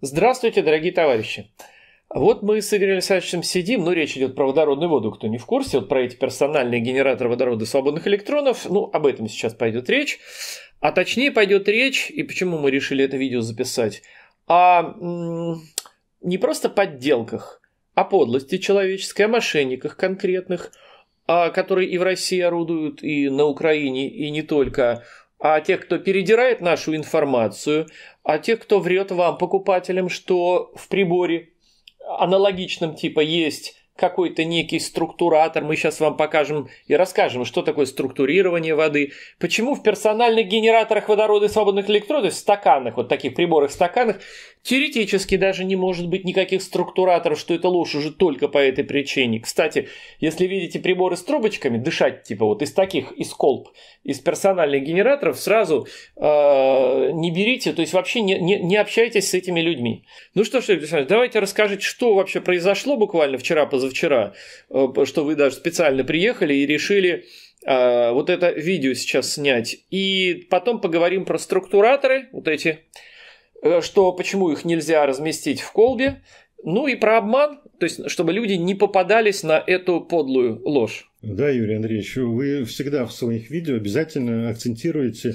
Здравствуйте, дорогие товарищи! Вот мы с Игорем Александровичем сидим, но ну, речь идет про водородную воду, кто не в курсе, вот про эти персональные генераторы водорода свободных электронов, ну, об этом сейчас пойдет речь. А точнее пойдет речь, и почему мы решили это видео записать, а не просто подделках, о подлости человеческой, о мошенниках конкретных, а, которые и в России орудуют, и на Украине, и не только, а тех, кто передирает нашу информацию, а тех, кто врет вам, покупателям, что в приборе аналогичном типа есть какой-то некий структуратор, мы сейчас вам покажем и расскажем, что такое структурирование воды, почему в персональных генераторах водорода и свободных электродов, в стаканах, вот таких приборах стаканах, теоретически даже не может быть никаких структураторов, что это ложь уже только по этой причине. Кстати, если видите приборы с трубочками, дышать типа вот из таких, из колб, из персональных генераторов, сразу э, не берите, то есть вообще не, не, не общайтесь с этими людьми. Ну что ж, давайте расскажите, что вообще произошло буквально вчера по позавчера, э, что вы даже специально приехали и решили а, вот это видео сейчас снять. И потом поговорим про структураторы, вот эти, э, что почему их нельзя разместить в колбе, ну и про обман, то есть чтобы люди не попадались на эту подлую ложь. Да, Юрий Андреевич, вы всегда в своих видео обязательно акцентируете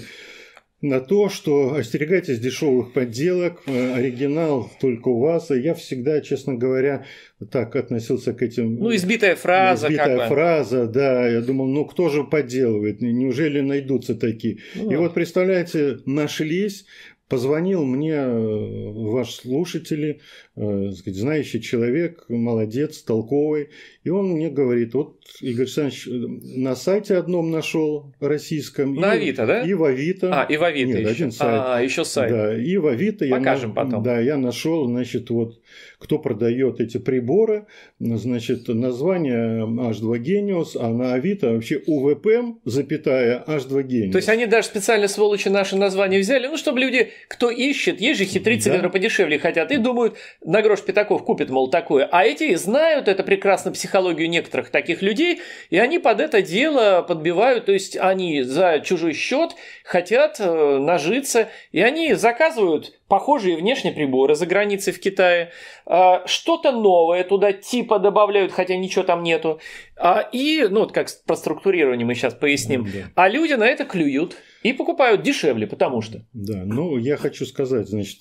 на то, что остерегайтесь дешевых подделок, э, оригинал только у вас. я всегда, честно говоря, так относился к этим... Ну, избитая фраза. Избитая как бы. фраза, да. Я думал, ну, кто же подделывает? Неужели найдутся такие? Ну, и вот, представляете, нашлись Позвонил мне э, ваш слушатель, э, знающий человек, молодец, толковый. И он мне говорит, вот Игорь Александрович э, на сайте одном нашел российском. На и, Авито, да? И в Авито. А, и в Авито Нет, еще. один сайт. А, еще сайт. Да, и в Авито. Покажем я, потом. Да, я нашел, значит, вот кто продает эти приборы, значит, название H2 Genius, а на Авито вообще УВПМ, запятая H2 Genius. То есть они даже специально, сволочи, наши названия взяли, ну, чтобы люди кто ищет, есть же хитрицы, да. которые подешевле хотят, и думают, на грош пятаков купит, мол, такое. А эти знают это прекрасно психологию некоторых таких людей, и они под это дело подбивают, то есть они за чужой счет хотят э, нажиться, и они заказывают похожие внешние приборы за границей в Китае, а, что-то новое туда типа добавляют, хотя ничего там нету. А, и, ну, вот как про структурирование мы сейчас поясним. Mm-hmm. А люди на это клюют и покупают дешевле, потому что. Да, ну я хочу сказать, значит,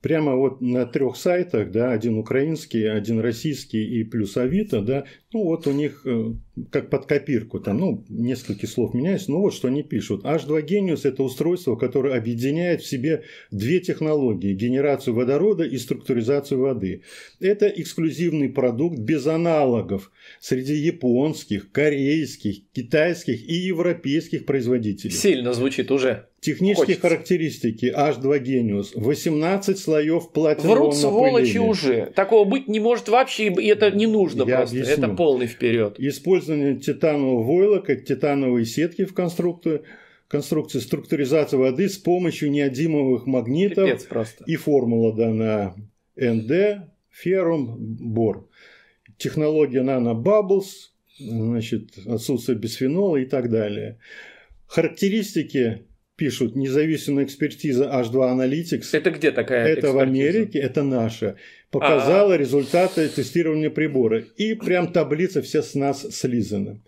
прямо вот на трех сайтах, да, один украинский, один российский и плюс Авито, да, ну вот у них э, как под копирку, там, ну, несколько слов меняюсь, ну вот что они пишут. H2 Genius – это устройство, которое объединяет в себе две технологии – генерацию водорода и структуризацию воды. Это эксклюзивный продукт без аналогов среди японских, корейских, китайских и европейских производителей. Сильно звучит уже. Технические Хочется. характеристики H2 Genius. 18 слоев платинового Врут сволочи напыления. уже. Такого быть не может вообще, и это не нужно Я просто. Объясню. Это полный вперед. Использование титанового войлока, титановой сетки в конструкции, конструкции структуризация воды с помощью неодимовых магнитов и формула дана Nd, феррум, бор. Технология нанобабблс, значит, отсутствие бисфенола и так далее. Характеристики пишут независимая экспертиза H2 Analytics. Это где такая Это экспертиза? в Америке, это наша. Показала А-а-а. результаты тестирования прибора. И прям таблица все с нас слизана.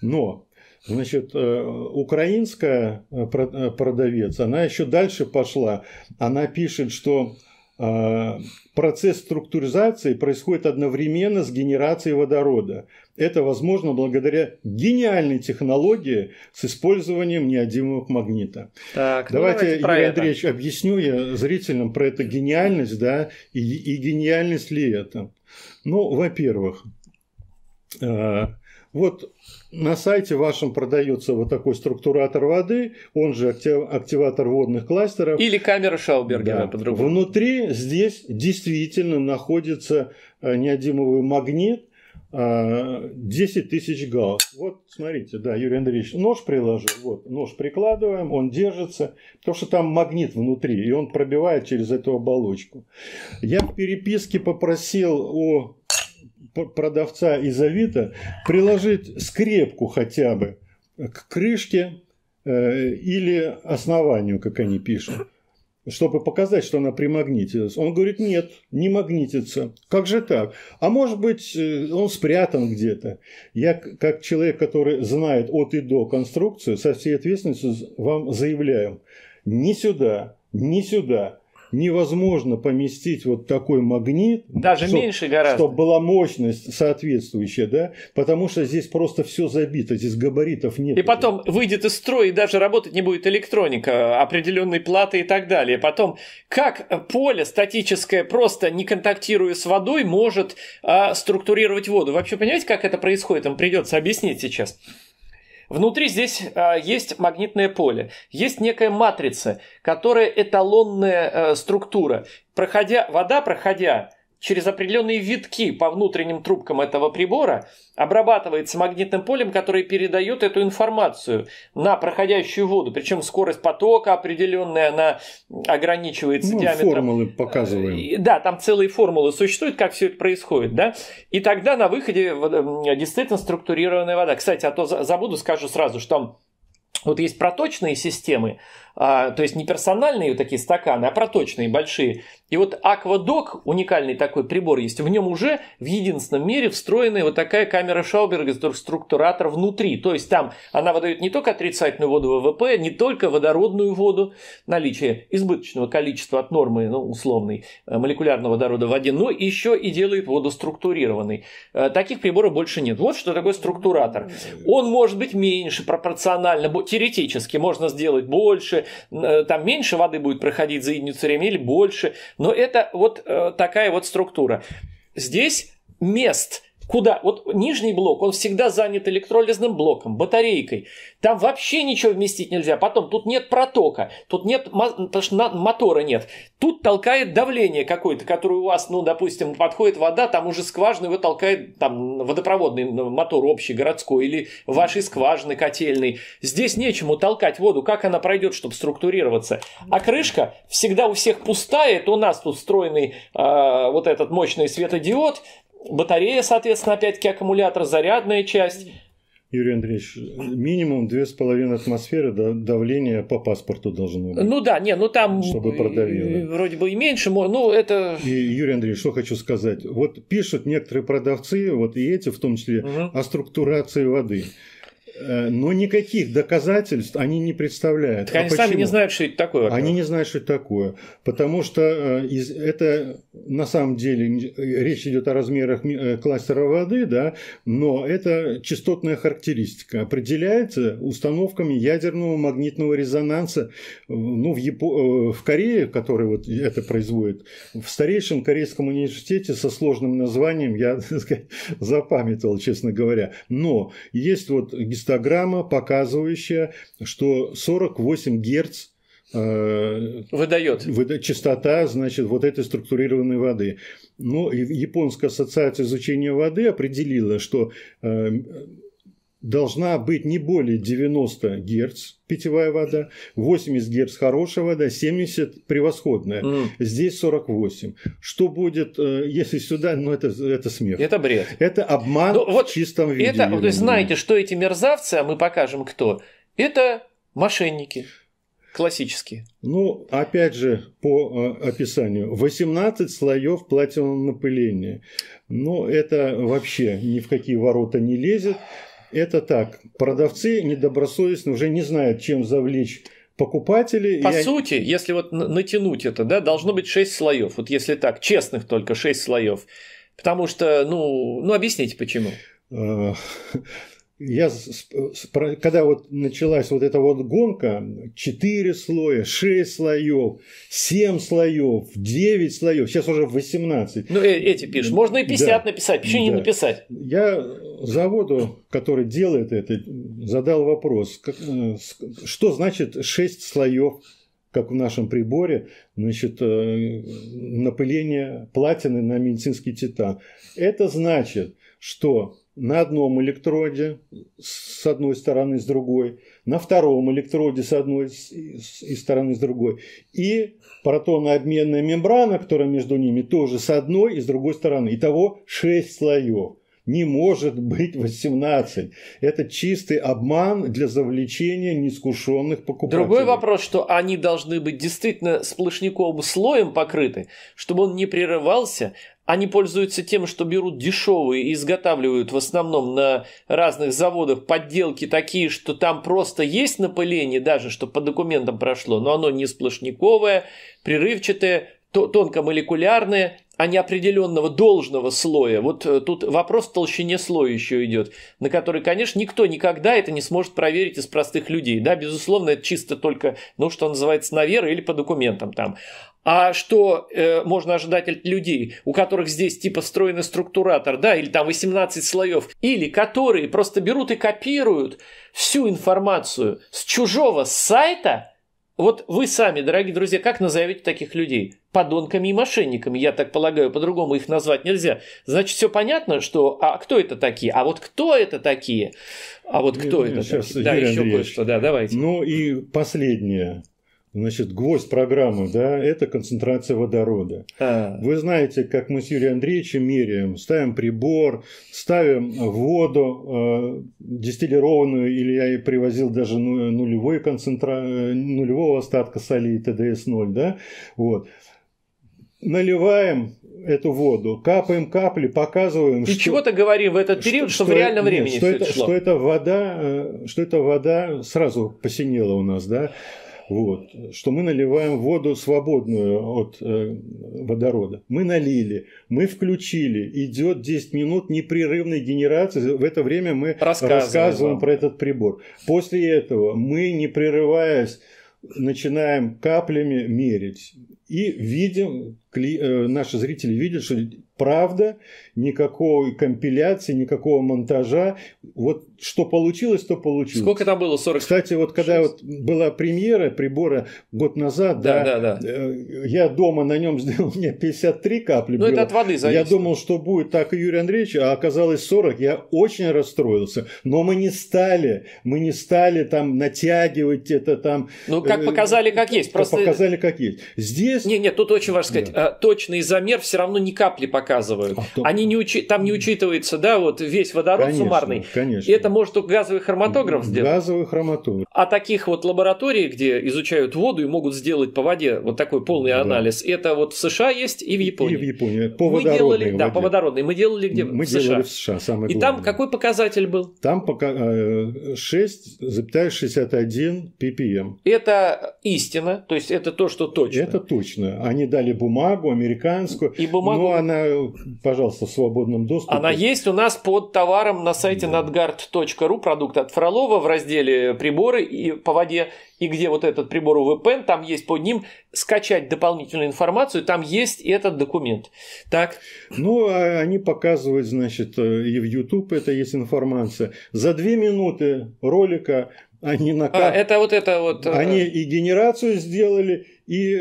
Но Значит, э, украинская э, э, продавец, она еще дальше пошла. Она пишет, что процесс структуризации происходит одновременно с генерацией водорода. Это возможно благодаря гениальной технологии с использованием неодимовых магнита. Так, давайте, ну давайте Юрий это. Андреевич, объясню я зрителям про эту гениальность, да, и, и гениальность ли это. Ну, во-первых, э, вот на сайте вашем продается вот такой структуратор воды, он же активатор водных кластеров. Или камера Шаубергена да. по-другому. Внутри здесь действительно находится э, неодимовый магнит, 10 э, тысяч гаусс. Вот, смотрите, да, Юрий Андреевич, нож приложил, вот, нож прикладываем, он держится, потому что там магнит внутри, и он пробивает через эту оболочку. Я в переписке попросил о продавца из Авито приложить скрепку хотя бы к крышке э, или основанию, как они пишут, чтобы показать, что она примагнитилась. Он говорит, нет, не магнитится. Как же так? А может быть, э, он спрятан где-то. Я, как человек, который знает от и до конструкцию, со всей ответственностью вам заявляю, не сюда, не сюда, невозможно поместить вот такой магнит. Даже чтоб, меньше гораздо. Чтобы была мощность соответствующая, да? Потому что здесь просто все забито, здесь габаритов нет. И потом выйдет из строя и даже работать не будет электроника, определенной платы и так далее. Потом, как поле статическое, просто не контактируя с водой, может а, структурировать воду? Вообще, понимаете, как это происходит? Вам придется объяснить сейчас. Внутри здесь э, есть магнитное поле, есть некая матрица, которая эталонная э, структура. Проходя, вода, проходя через определенные витки по внутренним трубкам этого прибора обрабатывается магнитным полем, которое передает эту информацию на проходящую воду. Причем скорость потока определенная, она ограничивается ну, диаметром. формулы показываем. Э, да, там целые формулы существуют, как все это происходит. Да? И тогда на выходе действительно структурированная вода. Кстати, а то забуду, скажу сразу, что вот есть проточные системы, а, то есть не персональные вот такие стаканы, а проточные большие. И вот Aquadoc, уникальный такой прибор есть, в нем уже в единственном мире встроенная вот такая камера Шауберга, с док-структуратором внутри. То есть там она выдает не только отрицательную воду ВВП, не только водородную воду, наличие избыточного количества от нормы, ну, условной, э, молекулярного водорода в воде, но еще и делает воду структурированной. Э, таких приборов больше нет. Вот что такое структуратор. Он может быть меньше пропорционально, теоретически можно сделать больше, э, там меньше воды будет проходить за единицу времени или больше, но это вот э, такая вот структура. Здесь мест – Куда? Вот нижний блок, он всегда занят электролизным блоком, батарейкой. Там вообще ничего вместить нельзя. Потом тут нет протока, тут нет, потому что мотора нет. Тут толкает давление какое-то, которое у вас, ну, допустим, подходит вода, там уже скважина его толкает, там, водопроводный ну, мотор общий, городской, или вашей скважины котельной. Здесь нечему толкать воду, как она пройдет, чтобы структурироваться. А крышка всегда у всех пустая, это у нас тут встроенный э, вот этот мощный светодиод, Батарея, соответственно, опять-таки аккумулятор, зарядная часть. Юрий Андреевич, минимум 2,5 атмосферы давления по паспорту должно быть. Ну да, не, ну там чтобы продавило. Э, вроде бы и меньше, ну это... И, Юрий Андреевич, что хочу сказать. Вот пишут некоторые продавцы, вот и эти в том числе, угу. о структурации воды. Э, но никаких доказательств они не представляют. Так а сами не знают, что это такое. Они не знают, что это такое. Потому что э, это на самом деле речь идет о размерах э, кластера воды, да, но это частотная характеристика. Определяется установками ядерного магнитного резонанса ну, в, Япо... в Корее, который вот это производит, в старейшем корейском университете со сложным названием я так сказать, запамятовал, честно говоря. Но есть вот гистология гистограмма, показывающая, что 48 Гц э, выдает. Частота, значит, вот этой структурированной воды. Но ну, Японская ассоциация изучения воды определила, что э, должна быть не более 90 Гц питьевая вода, 80 Гц хорошая вода, 70 превосходная. Mm. Здесь 48. Что будет, э, если сюда, ну это, это смех. Это бред. Это обман ну, вот в чистом виде. Это, вы знаете, что эти мерзавцы, а мы покажем кто, это мошенники. Классические. Ну, опять же, по э, описанию. 18 слоев платинового напыления. Ну, это вообще ни в какие ворота не лезет это так. Продавцы недобросовестно уже не знают, чем завлечь покупателей. По я... сути, если вот натянуть это, да, должно быть 6 слоев. Вот если так, честных только 6 слоев. Потому что, ну, ну объясните почему. Э, я, когда вот началась вот эта вот гонка, 4 слоя, 6 слоев, 7 слоев, 9 слоев, сейчас уже 18. Ну, э, эти пишешь. Можно и 50 да, написать, почему да. не написать? Я заводу, который делает это, задал вопрос, э, что значит 6 слоев как в нашем приборе, значит, э, напыление платины на медицинский титан. Это значит, что на одном электроде с одной стороны, с другой, на втором электроде с одной и стороны, с другой, и протонообменная мембрана, которая между ними тоже с одной и с другой стороны. Итого 6 слоев. Не может быть 18. Это чистый обман для завлечения неискушенных покупателей. Другой вопрос, что они должны быть действительно сплошником слоем покрыты, чтобы он не прерывался, они пользуются тем, что берут дешевые и изготавливают в основном на разных заводах подделки такие, что там просто есть напыление даже, что по документам прошло, но оно не сплошниковое, прерывчатое, тонкомолекулярное, а не определенного должного слоя. Вот э, тут вопрос в толщине слоя еще идет, на который, конечно, никто никогда это не сможет проверить из простых людей. Да, безусловно, это чисто только, ну, что называется, на веру или по документам там. А что э, можно ожидать от людей, у которых здесь типа встроенный структуратор, да, или там 18 слоев, или которые просто берут и копируют всю информацию с чужого сайта? Вот вы сами, дорогие друзья, как назовете таких людей? Подонками и мошенниками, я так полагаю, по-другому их назвать нельзя. Значит, все понятно, что... А кто это такие? А вот кто это такие? А вот кто нет, это? Нет, такие? Сейчас, да, еще кое-что, да, давайте. Ну и последнее Значит, гвоздь программы, да, это концентрация водорода. А. Вы знаете, как мы с Юрием Андреевичем меряем, ставим прибор, ставим воду э, дистиллированную, или я и привозил даже нулевой концентра... нулевого остатка соли ТДС-0, да, вот. Наливаем эту воду, капаем капли, показываем. И что, чего-то говорим в этот период, что, что, что в реальном нет, времени что это, Что это вода, э, что это вода сразу посинела у нас, да? вот, что мы наливаем воду свободную от э, водорода. Мы налили, мы включили, идет 10 минут непрерывной генерации, в это время мы рассказываем, рассказываем про этот прибор. После этого мы, не прерываясь, начинаем каплями мерить. И видим, э, наши зрители видят, что правда, никакой компиляции, никакого монтажа. Вот что получилось, то получилось. Сколько там было? 40? Кстати, вот когда вот была премьера прибора год назад, да, да, да, да. Э, я дома на нем сделал, мне 53 капли Ну, это от воды зависит. Я думал, что будет так и Юрий Андреевич, а оказалось 40. Я очень расстроился. Но мы не стали, мы не стали там натягивать это там. Ну, как э, показали, как есть. Просто... Показали, как есть. Здесь... Нет, нет, тут очень важно сказать. Да. А, точный замер все равно не капли пока показывают. А, Они не учи... Там не учитывается, да, вот весь водород конечно, суммарный. Конечно. И это может только газовый хроматограф сделать. Газовый хроматограф. А таких вот лабораторий, где изучают воду и могут сделать по воде вот такой полный да. анализ, это вот в США есть и в Японии. И в Японии. По мы делали, воде. Да, по водородной. Мы делали где? Мы в США. делали в США, самое И главное. там какой показатель был? Там пока 6,61 э, ppm. Это истина, то есть это то, что точно. Это точно. Они дали бумагу американскую, и бумагу... но она Э, пожалуйста, в свободном доступе. Она есть у нас под товаром на сайте да. nadgard.ru, продукт от Фролова, в разделе «Приборы» и по воде, и где вот этот прибор УВПН там есть под ним скачать дополнительную информацию, там есть этот документ. Так? Ну, а они показывают, значит, э, и в YouTube это есть информация. За две минуты ролика они на накат... а, это вот это вот э, они и генерацию сделали и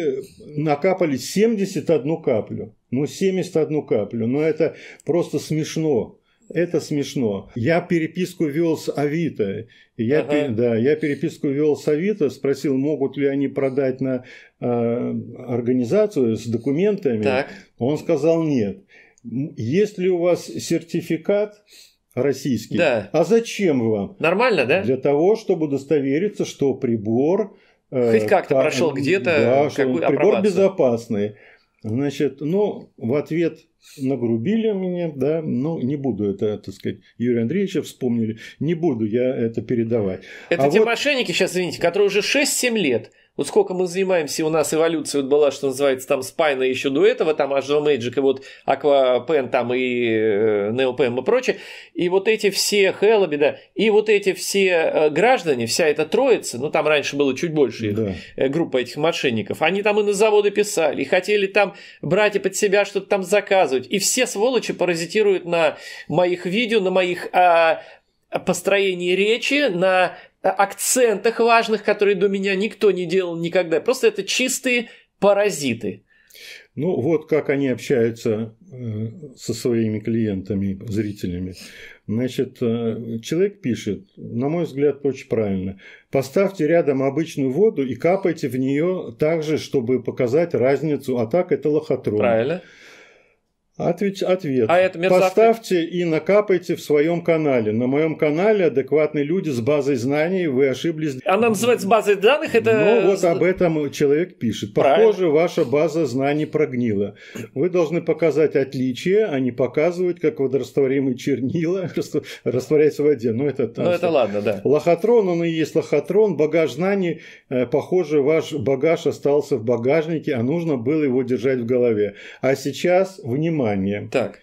накапали 71 каплю. Ну, 71 каплю. Ну, это просто смешно. Это смешно. Я переписку вел с Авито. Я, ага. пер, да, я переписку вел с Авито, спросил, могут ли они продать на э, организацию с документами. Так. Он сказал нет. Есть ли у вас сертификат российский? Да. А зачем вам? Нормально, да? Для того, чтобы удостовериться, что прибор Э, Хоть как-то та, прошел где-то. Да, бы прибор безопасный. Значит, ну, в ответ нагрубили меня, да, ну, не буду это, так сказать, Юрия Андреевича вспомнили, не буду я это передавать. Это а те вот... мошенники сейчас, извините, которые уже 6-7 лет вот сколько мы занимаемся, у нас эволюция вот была, что называется, там Спайна еще до этого, там Agile Magic и вот Aquapen там и NeoPen э, и прочее. И вот эти все да, и вот эти все э, граждане, вся эта троица, ну там раньше было чуть больше да. Э, группа этих мошенников, они там и на заводы писали, и хотели там брать и под себя что-то там заказывать. И все сволочи паразитируют на моих видео, на моих а, построении речи, на э, акцентах важных, которые до меня никто не делал никогда. Просто это чистые паразиты. Ну, вот как они общаются э, со своими клиентами, зрителями. Значит, э, человек пишет, на мой взгляд, очень правильно. Поставьте рядом обычную воду и капайте в нее так же, чтобы показать разницу, а так это лохотрон. Правильно. Ответ. ответ. А это мерзавцы? Поставьте и накапайте в своем канале. На моем канале адекватные люди с базой знаний, вы ошиблись. Она называется базой данных, это... Ну вот об этом человек пишет. Похоже, Правильно. ваша база знаний прогнила. Вы должны показать отличие, а не показывать, как водорастворимые чернила растворяются в воде. Ну это... Ну это ладно, да. Лохотрон, он и есть лохотрон. Багаж знаний, э, похоже, ваш багаж остался в багажнике, а нужно было его держать в голове. А сейчас, внимание, внимание. Так.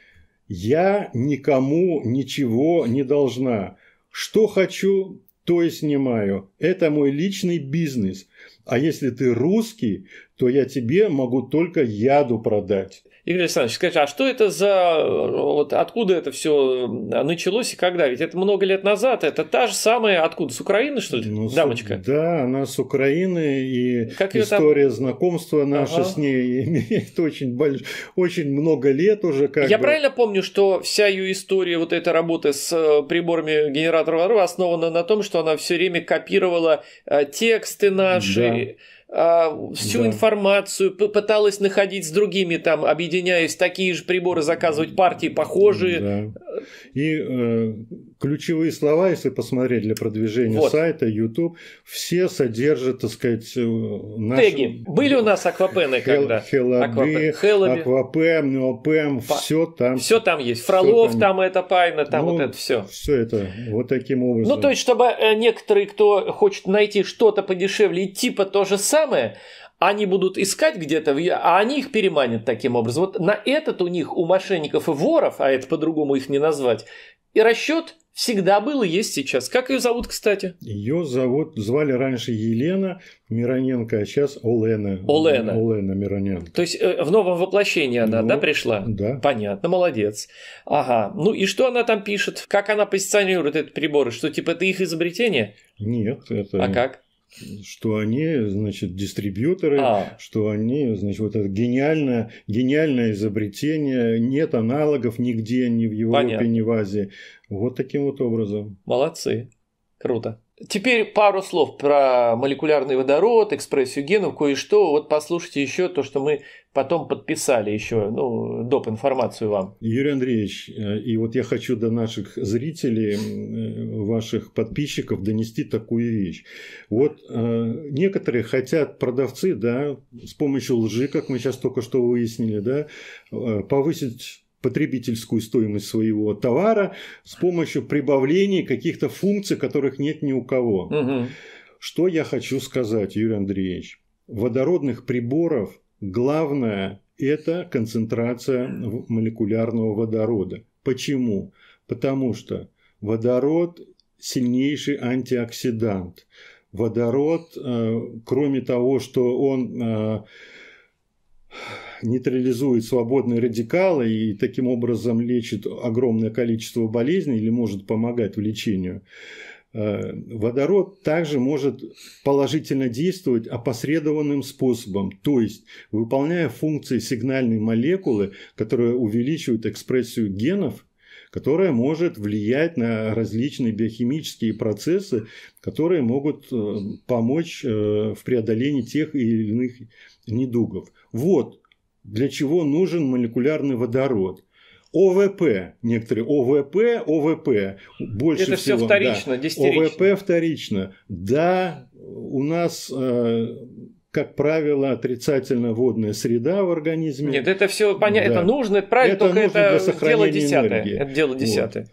Я никому ничего не должна. Что хочу, то и снимаю. Это мой личный бизнес. А если ты русский, то я тебе могу только яду продать. Игорь Александрович, скажите, а что это за... Вот откуда это все началось и когда? Ведь это много лет назад. Это та же самая... Откуда? С Украины, что ли, ну, дамочка? Да, она с Украины. И как история там... знакомства наша ага. с ней имеет очень, больш... очень много лет уже. Как Я бы. правильно помню, что вся ее история вот этой работы с э, приборами генератора основана на том, что она все время копировала э, тексты наши... Да Э, всю да. информацию, пыталась находить с другими, там, объединяясь, такие же приборы заказывать, партии похожие. Да. И э, ключевые слова, если посмотреть для продвижения вот. сайта, YouTube, все содержат, так сказать, э, наши... Теги. Были у нас аквапены Хел, когда? Хелоби, Хелоби. аквапем, неопем, Па... все там. Все там есть. Фролов там... там, это Пайна, там ну, вот это все. Все это вот таким образом. Ну, то есть, чтобы э, некоторые, кто хочет найти что-то подешевле и типа то же самое, они будут искать где-то, а они их переманят таким образом. Вот на этот у них, у мошенников и воров, а это по-другому их не назвать, и расчет всегда был и есть сейчас. Как ее зовут, кстати? Ее зовут, звали раньше Елена Мироненко, а сейчас Олена. Олена. Олена Мироненко. То есть э, в новом воплощении она, ну, да, пришла? Да. Понятно, молодец. Ага. Ну и что она там пишет? Как она позиционирует этот прибор? Что типа это их изобретение? Нет, это. А как? что они, значит, дистрибьюторы, а. что они, значит, вот это гениальное, гениальное изобретение, нет аналогов нигде, ни в Европе, Понятно. ни в Азии. Вот таким вот образом. Молодцы. Круто. Теперь пару слов про молекулярный водород, экспрессию генов, кое-что. Вот послушайте еще то, что мы потом подписали еще, ну, доп. информацию вам. Юрий Андреевич, э, и вот я хочу до наших зрителей, э, ваших подписчиков донести такую вещь. Вот э, некоторые хотят продавцы, да, с помощью лжи, как мы сейчас только что выяснили, да, повысить потребительскую стоимость своего товара с помощью прибавлений каких-то функций, которых нет ни у кого. Угу. Что я хочу сказать, Юрий Андреевич? Водородных приборов главное – это концентрация молекулярного водорода. Почему? Потому что водород – сильнейший антиоксидант. Водород, э, кроме того, что он э, нейтрализует свободные радикалы и таким образом лечит огромное количество болезней или может помогать в лечении э, водород также может положительно действовать опосредованным способом, то есть выполняя функции сигнальной молекулы, которая увеличивает экспрессию генов, которая может влиять на различные биохимические процессы, которые могут э, помочь э, в преодолении тех или иных недугов. Вот для чего нужен молекулярный водород. ОВП, некоторые ОВП, ОВП, больше Это всего. все вторично, да. ОВП вторично. Да, у нас э, как правило, отрицательно водная среда в организме. Нет, это все понятно, да. это нужно, это правильно, это только нужно это, для сохранения дело десятое. это дело десятое.